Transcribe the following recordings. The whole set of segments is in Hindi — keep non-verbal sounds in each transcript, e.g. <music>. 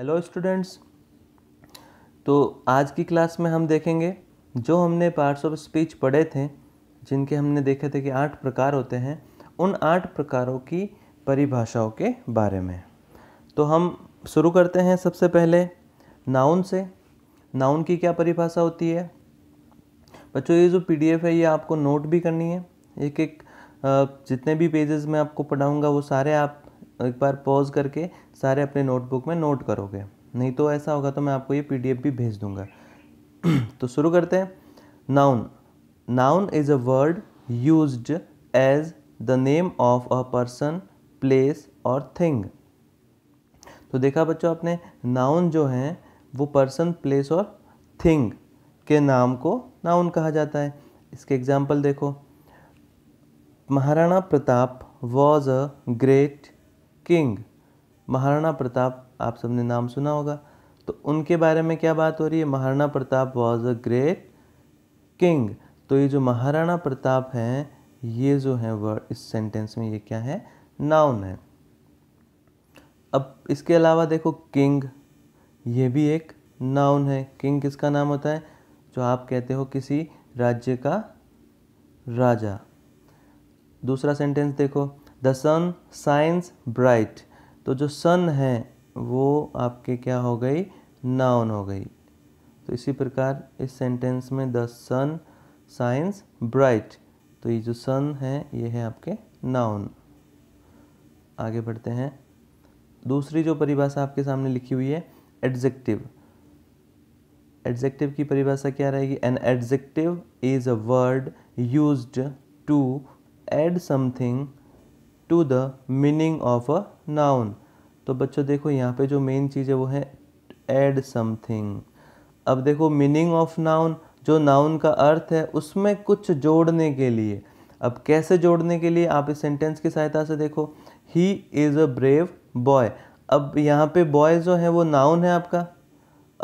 हेलो स्टूडेंट्स तो आज की क्लास में हम देखेंगे जो हमने पार्ट्स ऑफ स्पीच पढ़े थे जिनके हमने देखे थे कि आठ प्रकार होते हैं उन आठ प्रकारों की परिभाषाओं के बारे में तो हम शुरू करते हैं सबसे पहले नाउन से नाउन की क्या परिभाषा होती है बच्चों ये जो पीडीएफ है ये आपको नोट भी करनी है एक एक जितने भी पेजेस में आपको पढ़ाऊँगा वो सारे आप एक बार पॉज करके सारे अपने नोटबुक में नोट करोगे नहीं तो ऐसा होगा तो मैं आपको ये पी भी भेज दूंगा <clears throat> तो शुरू करते हैं noun noun is a word use as the name of a person place और थिंग तो देखा बच्चों आपने नाउन जो हैं वो पर्सन प्लेस और थिंग के नाम को नाउन कहा जाता है इसके एग्जाम्पल देखो Maharana Pratap was a great king Maharana Pratap आप सबने नाम सुना होगा तो उनके बारे में क्या बात हो रही है Maharana Pratap was a great king तो ये जो महाराणा प्रताप हैं ये जो है वर्ड इस सेंटेंस में ये क्या है नाउन है अब इसके अलावा देखो किंग ये भी एक नाउन है किंग किसका नाम होता है जो आप कहते हो किसी राज्य का राजा दूसरा सेंटेंस देखो द सन साइंस ब्राइट तो जो सन है वो आपके क्या हो गई नाउन हो गई तो इसी प्रकार इस सेंटेंस में द सन साइंस ब्राइट तो ये जो सन है ये है आपके नाउन आगे बढ़ते हैं दूसरी जो परिभाषा आपके सामने लिखी हुई है एडजेक्टिव एडजेक्टिव की परिभाषा क्या रहेगी an adjective is a word used to add something to the meaning of a noun तो बच्चों देखो यहाँ पे जो मेन चीज़ है वो है एड समथिंग अब देखो मीनिंग ऑफ नाउन जो नाउन का अर्थ है उसमें कुछ जोड़ने के लिए अब कैसे जोड़ने के लिए आप इस सेंटेंस की सहायता से देखो he is a brave boy अब यहाँ पे बॉय जो है वो नाउन है आपका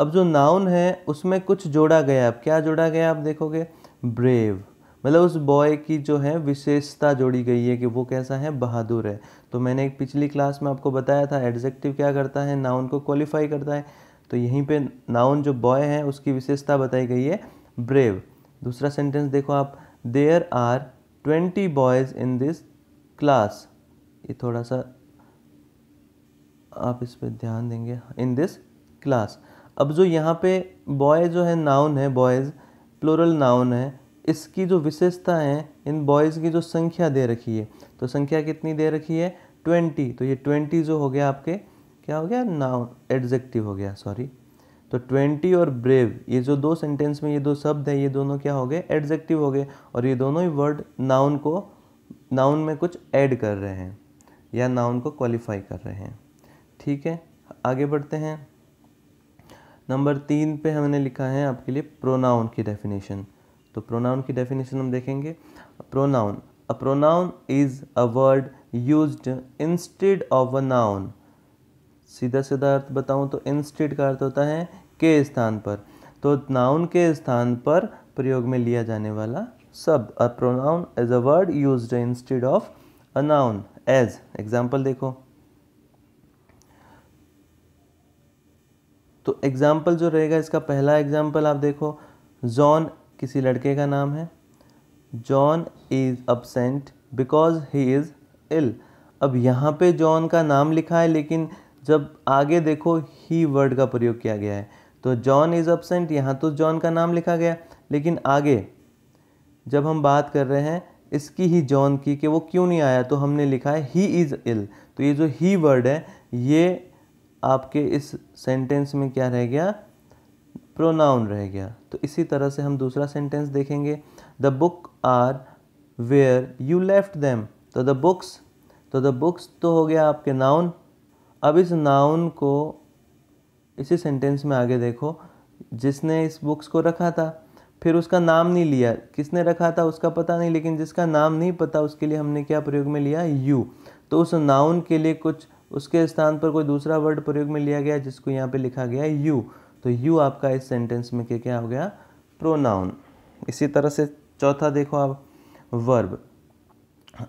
अब जो नाउन है उसमें कुछ जोड़ा गया अब क्या जोड़ा गया आप देखोगे ब्रेव मतलब उस बॉय की जो है विशेषता जोड़ी गई है कि वो कैसा है बहादुर है तो मैंने एक पिछली क्लास में आपको बताया था एडजेक्टिव क्या करता है नाउन को क्वालिफाई करता है तो यहीं पे नाउन जो बॉय है उसकी विशेषता बताई गई है ब्रेव दूसरा सेंटेंस देखो आप there are twenty boys in this class ये थोड़ा सा आप इस पर ध्यान देंगे इन दिस क्लास अब जो यहाँ पे बॉय जो है नाउन है बॉयज़ प्लोरल नाउन है इसकी जो विशेषता है इन बॉयज़ की जो संख्या दे रखी है तो संख्या कितनी दे रखी है ट्वेंटी तो ये ट्वेंटी जो हो गया आपके क्या हो गया नाउन एडजेक्टिव हो गया सॉरी तो ट्वेंटी और ब्रेव ये जो दो सेंटेंस में ये दो शब्द हैं ये दोनों क्या हो गए एडजेक्टिव हो गए और ये दोनों ही वर्ड नाउन को नाउन में कुछ ऐड कर रहे हैं या नाउन को क्वालिफाई कर रहे हैं ठीक है आगे बढ़ते हैं नंबर तीन पे हमने लिखा है आपके लिए प्रोनाउन की डेफिनेशन तो प्रोनाउन की डेफिनेशन हम देखेंगे pronoun a pronoun is a word use instead of a noun सीधा सीधा अर्थ बताऊँ तो इंस्टेड का अर्थ होता है के स्थान पर तो नाउन के स्थान पर प्रयोग में लिया जाने वाला शब्द a pronoun as a word use instead of a noun as example देखो तो एग्जाम्पल जो रहेगा इसका पहला एग्जाम्पल आप देखो जॉन किसी लड़के का नाम है John is absent because he is ill अब यहाँ पे जॉन का नाम लिखा है लेकिन जब आगे देखो ही वर्ड का प्रयोग किया गया है तो जॉन इज़ अबसेंट यहाँ तो जॉन का नाम लिखा गया लेकिन आगे जब हम बात कर रहे हैं इसकी ही जॉन की कि वो क्यों नहीं आया तो हमने लिखा है ही इज़ इल तो ये जो ही वर्ड है ये आपके इस सेंटेंस में क्या रह गया प्रोनाउन रह गया तो इसी तरह से हम दूसरा सेंटेंस देखेंगे the book are where you left them तो द बुक्स तो द बुक्स तो हो गया आपके नाउन अब इस नाउन को इसी सेंटेंस में आगे देखो जिसने इस बुक्स को रखा था फिर उसका नाम नहीं लिया किसने रखा था उसका पता नहीं लेकिन जिसका नाम नहीं पता उसके लिए हमने क्या प्रयोग में लिया यू तो उस नाउन के लिए कुछ उसके स्थान पर कोई दूसरा वर्ड प्रयोग में लिया गया जिसको यहाँ पे लिखा गया यू तो यू आपका इस सेंटेंस में क्या क्या हो गया प्रोनाउन इसी तरह से चौथा देखो आप verb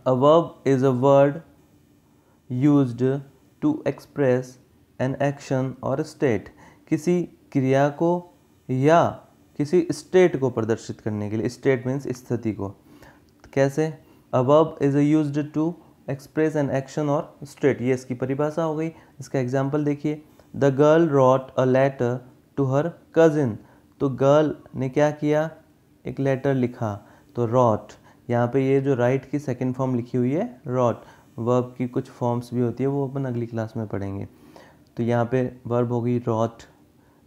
a verb is a word use to express an action और स्टेट किसी क्रिया को या किसी स्टेट को प्रदर्शित करने के लिए स्टेट मीन्स स्थिति को कैसे अबब is use to express an action और स्टेट ये इसकी परिभाषा हो गई इसका एग्जाम्पल देखिए the girl wrote a letter to her cousin तो गर्ल ने क्या किया एक लेटर लिखा तो रॉट यहाँ पे ये जो राइट की सेकेंड फॉर्म लिखी हुई है रॉट वर्ब की कुछ फॉर्म्स भी होती है वो अपन अगली क्लास में पढ़ेंगे तो यहाँ पे वर्ब हो गई रॉट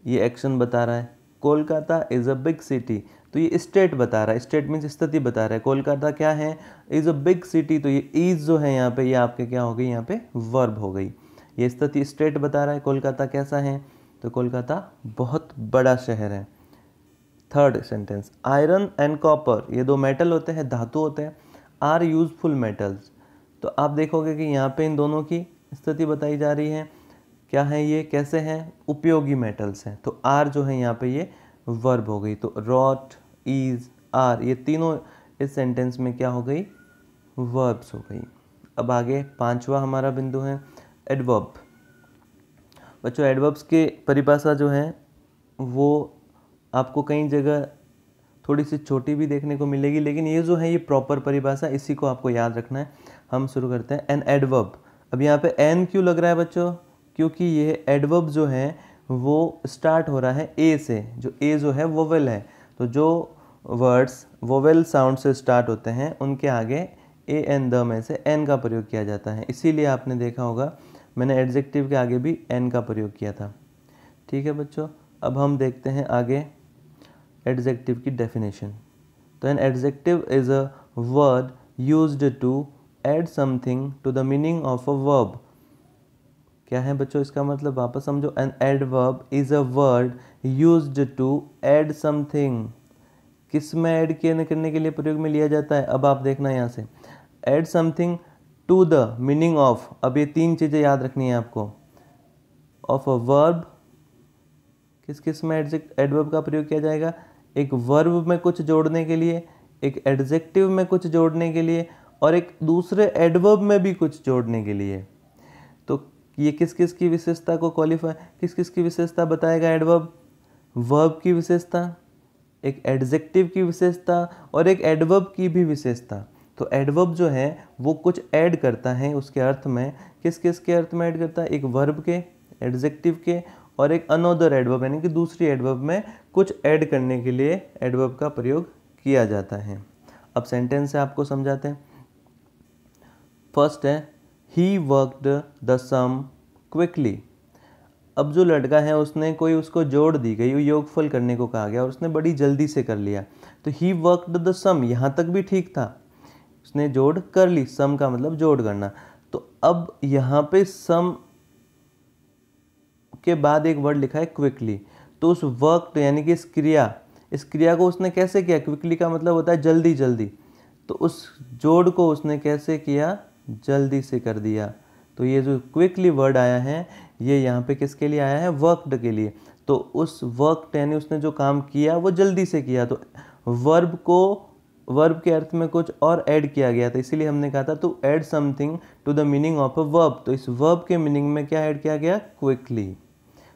ये एक्शन बता रहा है Kolkata is a big city तो ये स्टेट बता रहा है स्टेट मीन्स स्थिति बता रहा है कोलकाता क्या है इज़ अ बिग सिटी तो ये ईज जो है यहाँ पे ये आपके क्या हो गई यहाँ पे वर्ब हो गई ये स्थिति स्टेट बता रहा है कोलकाता कैसा है तो कोलकाता बहुत बड़ा शहर है third sentence iron and copper ये दो मेटल होते हैं धातु होते हैं आर यूजफुल मेटल्स तो आप देखोगे कि यहाँ पे इन दोनों की स्थिति बताई जा रही है क्या है ये कैसे हैं उपयोगी मेटल्स हैं तो आर जो है यहाँ पे ये वर्ब हो गई तो रॉट इज आर ये तीनों इस सेंटेंस में क्या हो गई वर्ब्स हो गई अब आगे पांचवा हमारा बिंदु है एडवर्ब बच्चों एडवर्ब्स के परिभाषा जो है वो आपको कई जगह थोड़ी सी छोटी भी देखने को मिलेगी लेकिन ये जो है ये प्रॉपर परिभाषा इसी को आपको याद रखना है हम शुरू करते हैं एन एडवर्ब अब यहाँ पे एन क्यों लग रहा है बच्चों क्योंकि ये एडवर्ब जो है वो स्टार्ट हो रहा है ए से जो ए जो है वोवेल है तो जो वर्ड्स वोवेल साउंड से स्टार्ट होते हैं उनके आगे ए एन द में से एन का प्रयोग किया जाता है इसीलिए आपने देखा होगा मैंने एडजेक्टिव के आगे भी एन का प्रयोग किया था ठीक है बच्चों अब हम देखते हैं आगे एडजेक्टिव की डेफिनेशन तो an adjective is a word use to add something to the meaning of a verb क्या है बच्चों इसका मतलब वापस समझो an adverb is a word use to add something किस में ऐड किए करने के लिए प्रयोग में लिया जाता है अब आप देखना यहाँ से add something to the meaning of अब ये तीन चीज़ें याद रखनी है आपको ऑफ अ वर्ब किस किस में एडजेक्ट एडवर्ब का प्रयोग किया जाएगा एक वर्ब में कुछ जोड़ने के लिए एक एडजेक्टिव में कुछ जोड़ने के लिए और एक दूसरे एडवर्ब में भी कुछ जोड़ने के लिए तो ये किस किस की विशेषता को क्वालिफाई किस किस की विशेषता बताएगा एडवर्ब वर्ब की विशेषता एक एडजेक्टिव की विशेषता और एक एडवर्ब की भी विशेषता तो एडवर्ब जो है वो कुछ ऐड करता है उसके अर्थ में किस किस के अर्थ में ऐड करता है एक वर्ब के एडजेक्टिव के और एक अनोदर एडवर्ब यानी कि दूसरी एडवर्ब में कुछ ऐड करने के लिए एडवर्ब का प्रयोग किया जाता है अब सेंटेंस से आपको समझाते हैं फर्स्ट है he worked the sum quickly अब जो लड़का है उसने कोई उसको जोड़ दी गई योगफल करने को कहा गया और उसने बड़ी जल्दी से कर लिया तो ही वर्कड द सम यहाँ तक भी ठीक था उसने जोड़ कर ली सम का मतलब जोड़ करना तो अब यहाँ पे सम के बाद एक वर्ड लिखा है क्विकली तो उस वर्क तो यानी कि इस क्रिया इस क्रिया को उसने कैसे किया क्विकली का मतलब होता है जल्दी जल्दी तो उस जोड़ को उसने कैसे किया जल्दी से कर दिया तो ये जो क्विकली वर्ड आया है ये यहाँ पे किसके लिए आया है वर्कड के लिए तो उस वर्क यानी उसने जो काम किया वो जल्दी से किया तो वर्ब को वर्ब के अर्थ में कुछ और ऐड किया गया था इसीलिए हमने कहा था to add something to the meaning of a verb तो इस वर्ब के मीनिंग में क्या ऐड किया गया क्विकली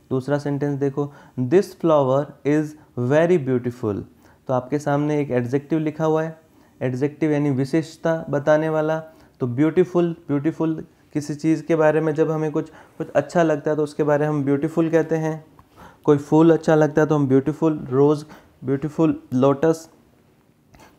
दूसरा सेंटेंस देखो this flower is very beautiful तो आपके सामने एक एडजेक्टिव लिखा हुआ है एडजेक्टिव यानी विशेषता बताने वाला तो ब्यूटीफुल ब्यूटीफुल किसी चीज़ के बारे में जब हमें कुछ कुछ अच्छा लगता है तो उसके बारे में हम ब्यूटीफुल कहते हैं कोई फूल अच्छा लगता है तो हम ब्यूटीफुल रोज़ ब्यूटीफुल लोटस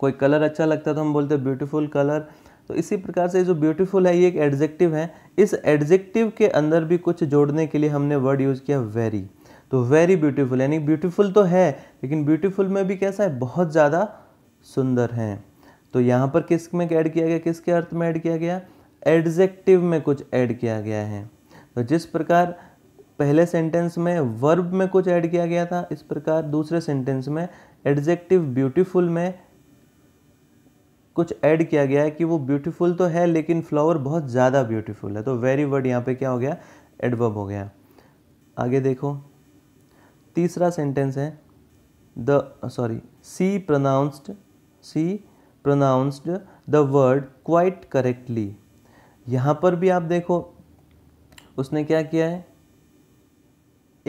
कोई कलर अच्छा लगता तो हम बोलते हैं ब्यूटीफुल कलर तो इसी प्रकार से जो ब्यूटीफुल है ये एक एडजेक्टिव है इस एडजेक्टिव के अंदर भी कुछ जोड़ने के लिए हमने वर्ड यूज़ किया वेरी तो वेरी ब्यूटीफुल यानी ब्यूटीफुल तो है लेकिन ब्यूटीफुल में भी कैसा है बहुत ज़्यादा सुंदर हैं तो यहाँ पर किस में ऐड किया गया किसके अर्थ में ऐड किया गया एडजेक्टिव में कुछ ऐड किया गया है तो जिस प्रकार पहले सेंटेंस में वर्ब में कुछ ऐड किया गया था इस प्रकार दूसरे सेंटेंस में एडजेक्टिव ब्यूटीफुल में कुछ ऐड किया गया है कि वो ब्यूटीफुल तो है लेकिन फ्लावर बहुत ज़्यादा ब्यूटीफुल है तो वेरी वर्ड यहाँ पे क्या हो गया एडवर्ब हो गया आगे देखो तीसरा सेंटेंस है the sorry she pronounced she pronounced the word quite correctly यहाँ पर भी आप देखो उसने क्या किया है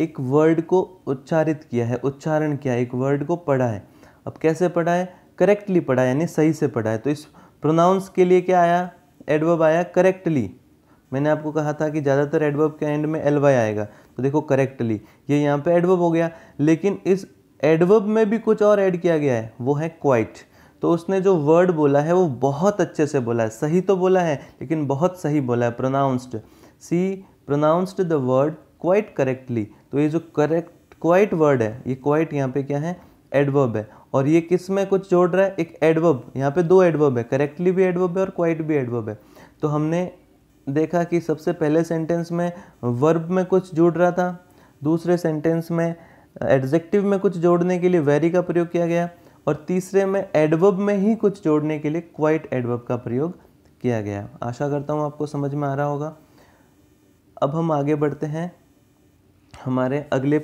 एक वर्ड को उच्चारित किया है उच्चारण किया है एक वर्ड को पढ़ा है अब कैसे पढ़ा है करेक्टली पढ़ा यानी सही से पढ़ा है तो इस प्रोनाउंस के लिए क्या आया एडवर्ब आया करेक्टली मैंने आपको कहा था कि ज़्यादातर एडवर्ब के एंड में एल वाई आएगा तो देखो करेक्टली ये यहाँ पे एडवर्ब हो गया लेकिन इस एडवर्ब में भी कुछ और ऐड किया गया है वो है क्वाइट तो उसने जो वर्ड बोला है वो बहुत अच्छे से बोला है सही तो बोला है लेकिन बहुत सही बोला है pronounced she pronounced the word quite correctly तो ये जो करेक्ट क्वाइट वर्ड है ये क्वाइट यहाँ पे क्या है एडवर्ब है और ये किस में कुछ जोड़ रहा है एक एडवर्ब यहाँ पे दो एडवर्ब है करेक्टली भी एडवर्ब है और क्वाइट भी एडवर्ब है तो हमने देखा कि सबसे पहले सेंटेंस में वर्ब में कुछ जुड़ रहा था दूसरे सेंटेंस में एडजेक्टिव में कुछ जोड़ने के लिए वेरी का प्रयोग किया गया और तीसरे में एडवर्ब में ही कुछ जोड़ने के लिए क्वाइट एडवर्ब का प्रयोग किया गया आशा करता हूँ आपको समझ में आ रहा होगा अब हम आगे बढ़ते हैं हमारे अगले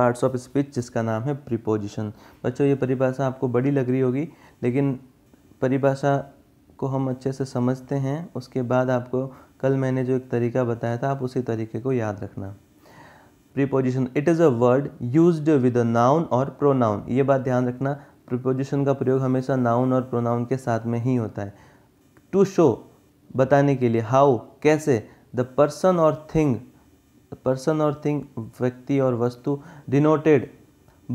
पार्ट्स ऑफ स्पीच जिसका नाम है प्रीपोजिशन बच्चों ये परिभाषा आपको बड़ी लग रही होगी लेकिन परिभाषा को हम अच्छे से समझते हैं उसके बाद आपको कल मैंने जो एक तरीका बताया था आप उसी तरीके को याद रखना preposition it is a word use with a noun और प्रोनाउन ये बात ध्यान रखना प्रीपोजिशन का प्रयोग हमेशा नाउन और प्रोनाउन के साथ में ही होता है टू शो बताने के लिए हाउ कैसे द पर्सन और थिंग पर्सन और थिंग व्यक्ति और वस्तु डिनोटेड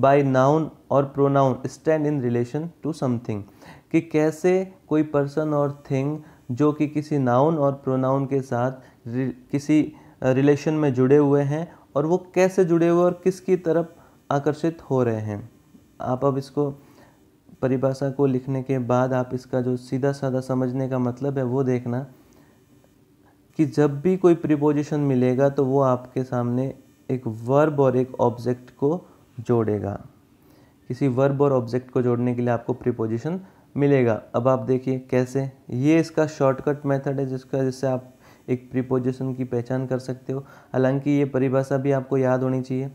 बाय नाउन और pronoun stand in relation to something कि कैसे कोई पर्सन और थिंग जो कि किसी नाउन और प्रोनाउन के साथ किसी रिलेशन में जुड़े हुए हैं और वो कैसे जुड़े हुए और किसकी तरफ आकर्षित हो रहे हैं आप अब इसको परिभाषा को लिखने के बाद आप इसका जो सीधा साधा समझने का मतलब है वो देखना कि जब भी कोई प्रीपोजिशन मिलेगा तो वो आपके सामने एक वर्ब और एक ऑब्जेक्ट को जोड़ेगा किसी वर्ब और ऑब्जेक्ट को जोड़ने के लिए आपको प्रीपोजिशन मिलेगा अब आप देखिए कैसे ये इसका शॉर्टकट मेथड है जिसका जिससे आप एक प्रीपोजिशन की पहचान कर सकते हो हालांकि ये परिभाषा भी आपको याद होनी चाहिए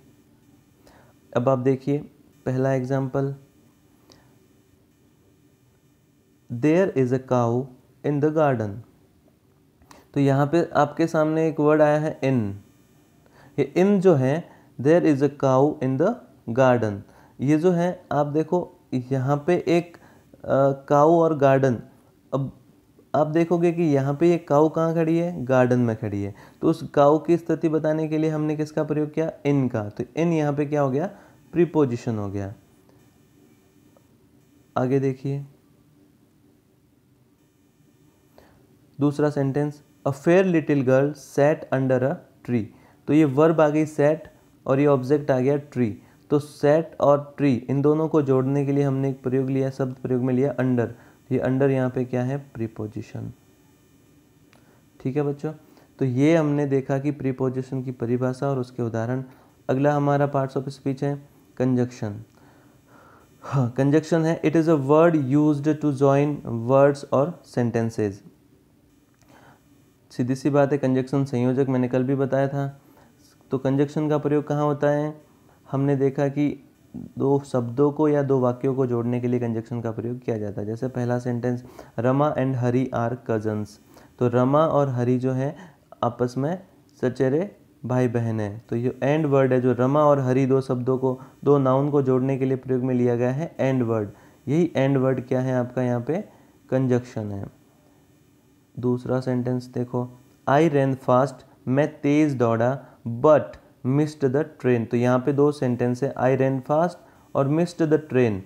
अब आप देखिए पहला example there is a cow in the garden तो यहाँ पे आपके सामने एक वर्ड आया है इन ये इन जो है there is a cow in the garden ये जो है आप देखो यहाँ पे एक काऊ और गार्डन अब आप देखोगे कि यहाँ पे ये काऊ कहाँ खड़ी है गार्डन में खड़ी है तो उस काऊ की स्थिति बताने के लिए हमने किसका प्रयोग किया इन का तो इन यहाँ पे क्या हो गया प्रीपोजिशन हो गया आगे देखिए दूसरा sentence a fair little girl sat under a tree तो ये वर्ब आ गई सेट और ये ऑब्जेक्ट आ गया ट्री तो सेट और ट्री इन दोनों को जोड़ने के लिए हमने एक प्रयोग लिया शब्द प्रयोग में लिया अंडर ये अंडर यहाँ पे क्या है प्रीपोजिशन ठीक है बच्चों तो ये हमने देखा कि प्रीपोजिशन की परिभाषा और उसके उदाहरण अगला हमारा पार्ट्स ऑफ स्पीच है कंजक्शन हाँ कंजक्शन है it is a word used to join words और सेंटेंसेज सीधी सी बात है कंजक्शन संयोजक मैंने कल भी बताया था तो कंजक्शन का प्रयोग कहाँ होता है हमने देखा कि दो शब्दों को या दो वाक्यों को जोड़ने के लिए कंजक्शन का प्रयोग किया जाता है जैसे पहला sentence Rama and Hari are cousins तो रमा और हरी जो है आपस में सचेरे भाई बहन है तो ये एंड वर्ड है जो रमा और हरी दो शब्दों को दो नाउन को जोड़ने के लिए प्रयोग में लिया गया है एंड वर्ड यही एंड वर्ड क्या है आपका यहाँ पे कंजक्शन है दूसरा सेंटेंस देखो आई रन फास्ट मैं तेज़ दौड़ा बट मिस्ड द ट्रेन तो यहाँ पे दो सेंटेंस है आई रन फास्ट और मिस्ड द ट्रेन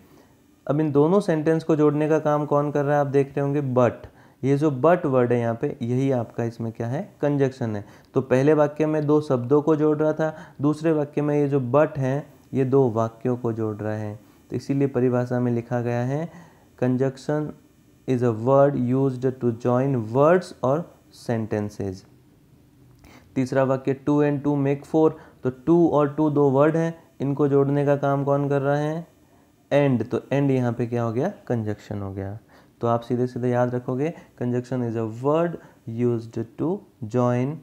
अब इन दोनों सेंटेंस को जोड़ने का काम कौन कर रहा है आप देख रहे होंगे बट ये जो बट वर्ड है यहाँ पे यही आपका इसमें क्या है कंजक्शन है तो पहले वाक्य में दो शब्दों को जोड़ रहा था दूसरे वाक्य में ये जो बट हैं ये दो वाक्यों को जोड़ रहा है तो इसीलिए परिभाषा में लिखा गया है conjunction is a word use to join words और सेंटेंसेज तीसरा वाक्य two and two make four तो टू और टू दो वर्ड हैं इनको जोड़ने का काम कौन कर रहे हैं एंड तो एंड यहाँ पे क्या हो गया कंजक्शन हो गया तो आप सीधे सीधे याद रखोगे conjunction is a word use to join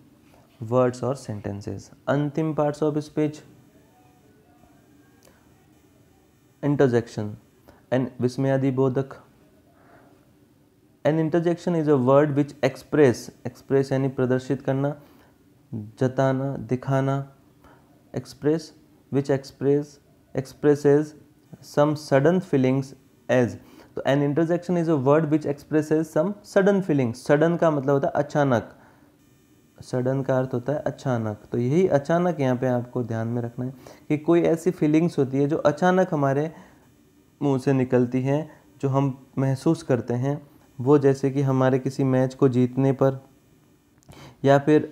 words और सेंटेंसेस अंतिम parts of speech interjection and विस्मयादि बोधक an interjection is a word which express express यानी प्रदर्शित करना जताना दिखाना express which express expresses some sudden feelings as तो an interjection is a word which expresses some sudden feelings sudden का मतलब होता है अचानक सडन का अर्थ होता है अचानक तो यही अचानक यहाँ पे आपको ध्यान में रखना है कि कोई ऐसी फीलिंग्स होती है जो अचानक हमारे मुंह से निकलती हैं जो हम महसूस करते हैं वो जैसे कि हमारे किसी मैच को जीतने पर या फिर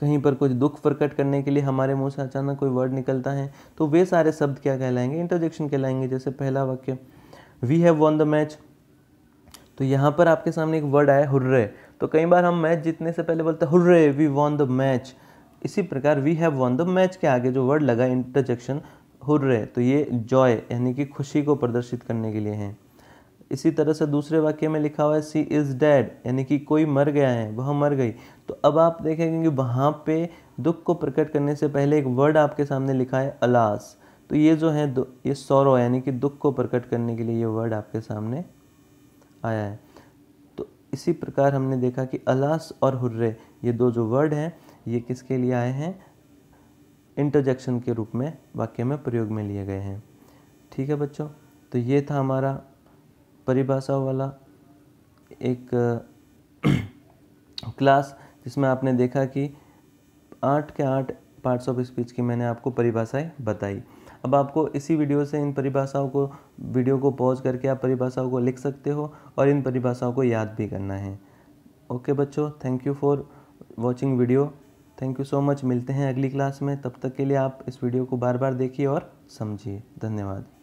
कहीं पर कुछ दुख प्रकट करने के लिए हमारे मुंह से अचानक कोई वर्ड निकलता है तो वे सारे शब्द क्या कहलाएंगे इंटरजेक्शन कहलाएंगे जैसे पहला वाक्य we have won the match तो यहाँ पर आपके सामने एक वर्ड आया हुर्रे तो कई बार हम मैच जीतने से पहले बोलते हैं hurray we won the match इसी प्रकार we have won the match के आगे जो वर्ड लगा इंटरजेक्शन हुर्रे तो ये जॉय यानी कि खुशी को प्रदर्शित करने के लिए हैं इसी तरह से दूसरे वाक्य में लिखा हुआ है सी इज़ डैड यानी कि कोई मर गया है वह मर गई तो अब आप देखेंगे कि वहाँ पे दुख को प्रकट करने से पहले एक वर्ड आपके सामने लिखा है अलास तो ये जो है ये सौरव यानी कि दुख को प्रकट करने के लिए ये वर्ड आपके सामने आया है तो इसी प्रकार हमने देखा कि अलास और हुर्रे ये दो जो वर्ड हैं ये किसके लिए आए हैं इंटरजेक्शन के रूप में वाक्य में प्रयोग में लिए गए हैं ठीक है बच्चों तो ये था हमारा परिभाषा वाला एक क्लास <clears throat> जिसमें आपने देखा कि आठ के आठ पार्ट्स ऑफ स्पीच की मैंने आपको परिभाषाएं बताई अब आपको इसी वीडियो से इन परिभाषाओं को वीडियो को पॉज करके आप परिभाषाओं को लिख सकते हो और इन परिभाषाओं को याद भी करना है ओके बच्चों thank you for watching video thank you so much मिलते हैं अगली क्लास में तब तक के लिए आप इस वीडियो को बार बार देखिए और समझिए धन्यवाद